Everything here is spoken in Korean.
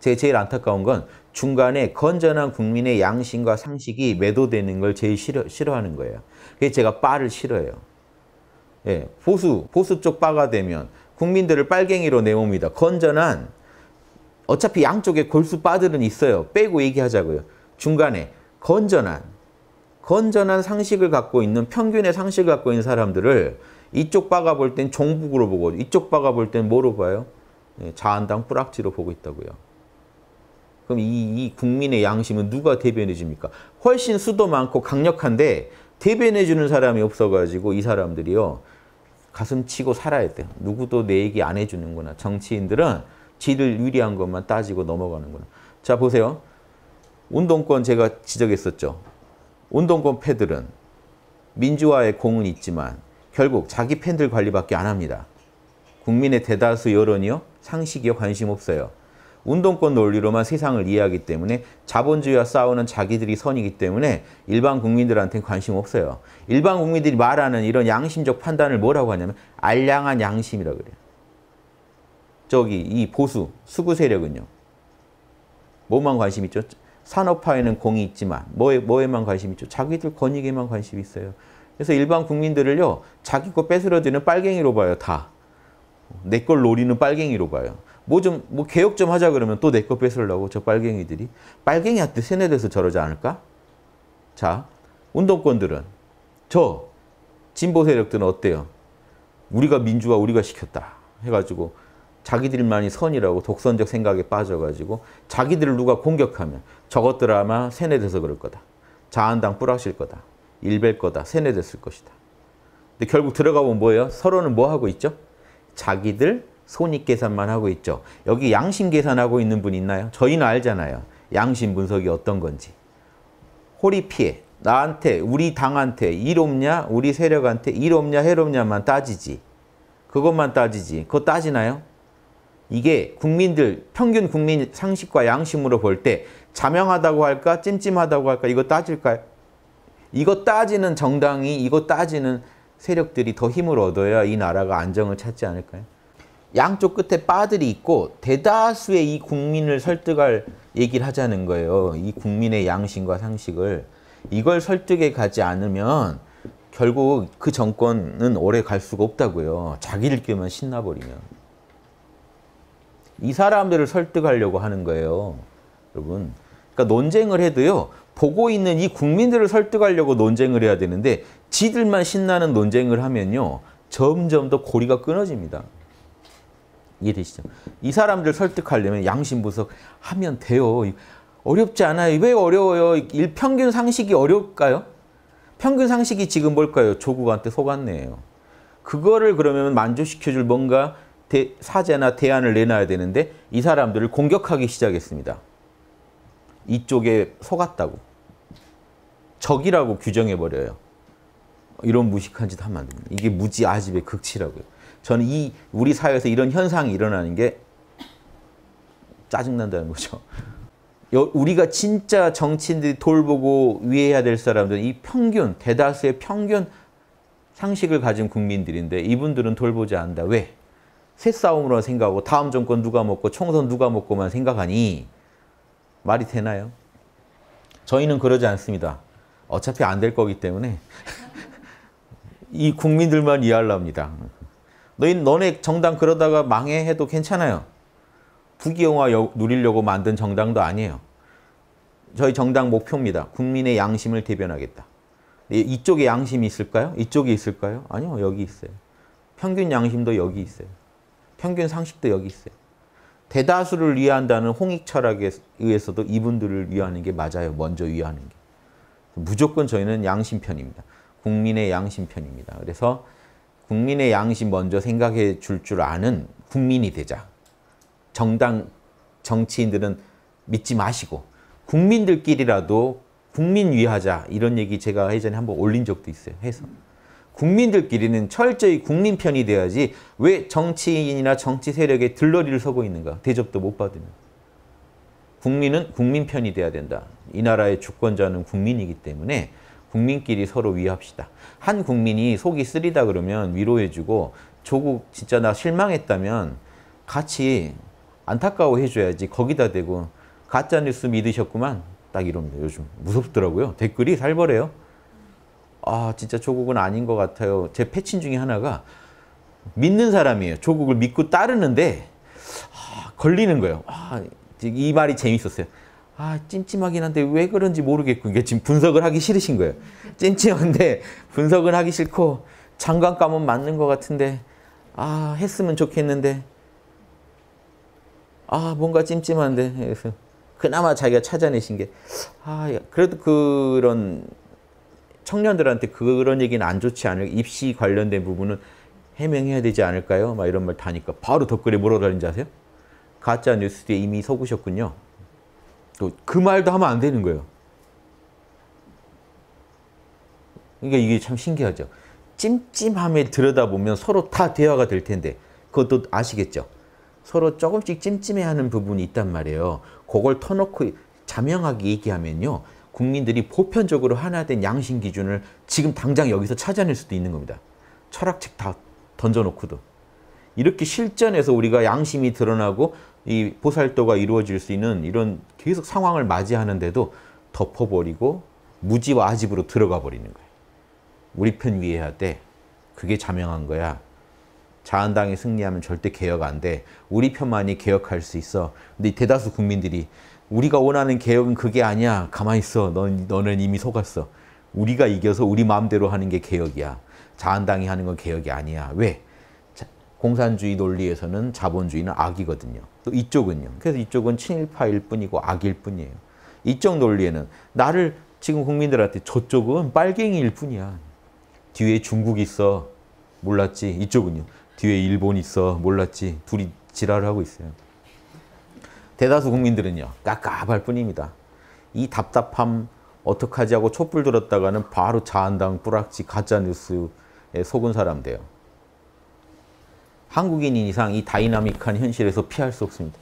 제 제일 안타까운 건 중간에 건전한 국민의 양심과 상식이 매도되는 걸 제일 싫어, 싫어하는 거예요. 그래서 제가 빠를 싫어해요. 예, 보수, 보수 쪽 빠가 되면 국민들을 빨갱이로 내옵니다. 건전한 어차피 양쪽에 골수 빠들은 있어요. 빼고 얘기하자고요. 중간에 건전한 건전한 상식을 갖고 있는 평균의 상식을 갖고 있는 사람들을 이쪽 빠가볼 땐 종북으로 보고 이쪽 빠가볼 땐 뭐로 봐요? 예, 자한당 뿌락지로 보고 있다고요. 그럼 이, 이 국민의 양심은 누가 대변해 줍니까? 훨씬 수도 많고 강력한데 대변해 주는 사람이 없어가지고 이 사람들이요. 가슴 치고 살아야 돼요. 누구도 내 얘기 안 해주는구나. 정치인들은 지를 유리한 것만 따지고 넘어가는구나. 자 보세요. 운동권 제가 지적했었죠. 운동권 패들은 민주화의 공은 있지만 결국 자기 팬들 관리밖에 안 합니다. 국민의 대다수 여론이요. 상식이요. 관심 없어요. 운동권 논리로만 세상을 이해하기 때문에 자본주의와 싸우는 자기들이 선이기 때문에 일반 국민들한테는 관심 없어요. 일반 국민들이 말하는 이런 양심적 판단을 뭐라고 하냐면 알량한 양심이라고 그래요. 저기 이 보수, 수구 세력은요. 뭐만 관심 있죠? 산업화에는 공이 있지만 뭐에, 뭐에만 관심 있죠? 자기들 권익에만 관심 있어요. 그래서 일반 국민들을요. 자기 거 뺏으려드는 빨갱이로 봐요. 다. 내 걸 노리는 빨갱이로 봐요. 뭐 좀, 뭐 개혁 좀 하자 그러면 또 내 거 뺏으려고 저 빨갱이들이. 빨갱이한테 세뇌돼서 저러지 않을까? 자, 운동권들은 저 진보 세력들은 어때요? 우리가 민주화 우리가 시켰다 해가지고 자기들만이 선이라고 독선적 생각에 빠져가지고 자기들을 누가 공격하면 저것들 아마 세뇌돼서 그럴 거다. 자한당 뿌락실 거다. 일벨 거다. 세뇌됐을 것이다. 근데 결국 들어가 보면 뭐예요? 서로는 뭐 하고 있죠? 자기들 손익 계산만 하고 있죠. 여기 양심 계산하고 있는 분 있나요? 저희는 알잖아요. 양심 분석이 어떤 건지. 호리 피해. 나한테, 우리 당한테 이롭냐, 우리 세력한테 이롭냐, 해롭냐만 따지지. 그것만 따지지. 그거 따지나요? 이게 국민들, 평균 국민 상식과 양심으로 볼 때 자명하다고 할까, 찜찜하다고 할까, 이거 따질까요? 이거 따지는 정당이, 이거 따지는 세력들이 더 힘을 얻어야 이 나라가 안정을 찾지 않을까요? 양쪽 끝에 빠들이 있고 대다수의 이 국민을 설득할 얘기를 하자는 거예요. 이 국민의 양심과 상식을. 이걸 설득해 가지 않으면 결국 그 정권은 오래 갈 수가 없다고요. 자기들끼리만 신나버리면. 이 사람들을 설득하려고 하는 거예요. 여러분. 그러니까 논쟁을 해도요. 보고 있는 이 국민들을 설득하려고 논쟁을 해야 되는데 지들만 신나는 논쟁을 하면요. 점점 더 고리가 끊어집니다. 이해되시죠? 이 사람들 설득하려면 양심 분석 하면 돼요. 어렵지 않아요. 왜 어려워요? 일평균 상식이 어려울까요? 평균 상식이 지금 뭘까요? 조국한테 속았네요. 그거를 그러면 만족시켜줄 뭔가 대, 사제나 대안을 내놔야 되는데 이 사람들을 공격하기 시작했습니다. 이쪽에 속았다고. 적이라고 규정해버려요. 이런 무식한 짓 하면 안 됩니다. 이게 무지아집의 극치라고요. 저는 이 우리 사회에서 이런 현상이 일어나는 게 짜증난다는 거죠. 우리가 진짜 정치인들이 돌보고 위해야 될 사람들은 이 평균, 대다수의 평균 상식을 가진 국민들인데 이분들은 돌보지 않는다. 왜? 새싸움으로 생각하고 다음 정권 누가 먹고 총선 누가 먹고만 생각하니 말이 되나요? 저희는 그러지 않습니다. 어차피 안 될 거기 때문에 이 국민들만 이해하려 합니다. 너희 너네 정당 그러다가 망해 해도 괜찮아요. 부귀영화 누리려고 만든 정당도 아니에요. 저희 정당 목표입니다. 국민의 양심을 대변하겠다. 네, 이쪽에 양심이 있을까요? 이쪽에 있을까요? 아니요. 여기 있어요. 평균 양심도 여기 있어요. 평균 상식도 여기 있어요. 대다수를 위한다는 홍익 철학에 의해서도 이분들을 위하는 게 맞아요. 먼저 위하는 게. 무조건 저희는 양심 편입니다. 국민의 양심 편입니다. 그래서 국민의 양심 먼저 생각해 줄줄 줄 아는 국민이 되자. 정당 정치인들은 믿지 마시고 국민들끼리라도 국민 위하자 이런 얘기 제가 예전에 한번 올린 적도 있어요. 해서 국민들끼리는 철저히 국민 편이 돼야지 왜 정치인이나 정치 세력의 들러리를 서고 있는가. 대접도 못 받으면. 국민은 국민 편이 돼야 된다. 이 나라의 주권자는 국민이기 때문에 국민끼리 서로 위합시다. 한 국민이 속이 쓰리다 그러면 위로해주고 조국 진짜 나 실망했다면 같이 안타까워해줘야지 거기다 대고 가짜뉴스 믿으셨구만 딱 이럽니다. 요즘 무섭더라고요. 댓글이 살벌해요. 아 진짜 조국은 아닌 것 같아요. 제 패친 중에 하나가 믿는 사람이에요. 조국을 믿고 따르는데 아, 걸리는 거예요. 아, 이 말이 재밌었어요. 아 찜찜하긴 한데 왜 그런지 모르겠고 이게 지금 분석을 하기 싫으신 거예요. 찜찜한데 분석을 하기 싫고 장관감은 맞는 것 같은데 아 했으면 좋겠는데 아 뭔가 찜찜한데 그래서 그나마 자기가 찾아내신 게 아 그래도 그런 청년들한테 그런 얘기는 안 좋지 않을 입시 관련된 부분은 해명해야 되지 않을까요? 막 이런 말 다니까 바로 댓글에 뭐라고 달지 아세요? 가짜 뉴스 뒤에 이미 서구셨군요. 또그 말도 하면 안 되는 거예요. 그러니까 이게 참 신기하죠. 찜찜함에 들여다보면 서로 다 대화가 될 텐데 그것도 아시겠죠? 서로 조금씩 찜찜해하는 부분이 있단 말이에요. 그걸 터놓고 자명하게 얘기하면요. 국민들이 보편적으로 하나된 양심 기준을 지금 당장 여기서 찾아낼 수도 있는 겁니다. 철학책 다 던져놓고도. 이렇게 실전에서 우리가 양심이 드러나고 이 보살도가 이루어질 수 있는 이런 계속 상황을 맞이하는데도 덮어버리고 무지와 아집으로 들어가 버리는 거예요. 우리 편 위해야 돼. 그게 자명한 거야. 자한당이 승리하면 절대 개혁 안 돼. 우리 편만이 개혁할 수 있어. 근데 대다수 국민들이 우리가 원하는 개혁은 그게 아니야. 가만히 있어. 넌, 너는 이미 속았어. 우리가 이겨서 우리 마음대로 하는 게 개혁이야. 자한당이 하는 건 개혁이 아니야. 왜? 공산주의 논리에서는 자본주의는 악이거든요. 또 이쪽은요. 그래서 이쪽은 친일파일 뿐이고 악일 뿐이에요. 이쪽 논리에는 나를 지금 국민들한테 저쪽은 빨갱이일 뿐이야. 뒤에 중국 있어. 몰랐지. 이쪽은요. 뒤에 일본 있어. 몰랐지. 둘이 지랄하고 있어요. 대다수 국민들은요. 깝깝할 뿐입니다. 이 답답함 어떡하지 하고 촛불 들었다가는 바로 자한당, 뿌락지, 가짜뉴스에 속은 사람 돼요. 한국인인 이상 이 다이나믹한 현실에서 피할 수 없습니다.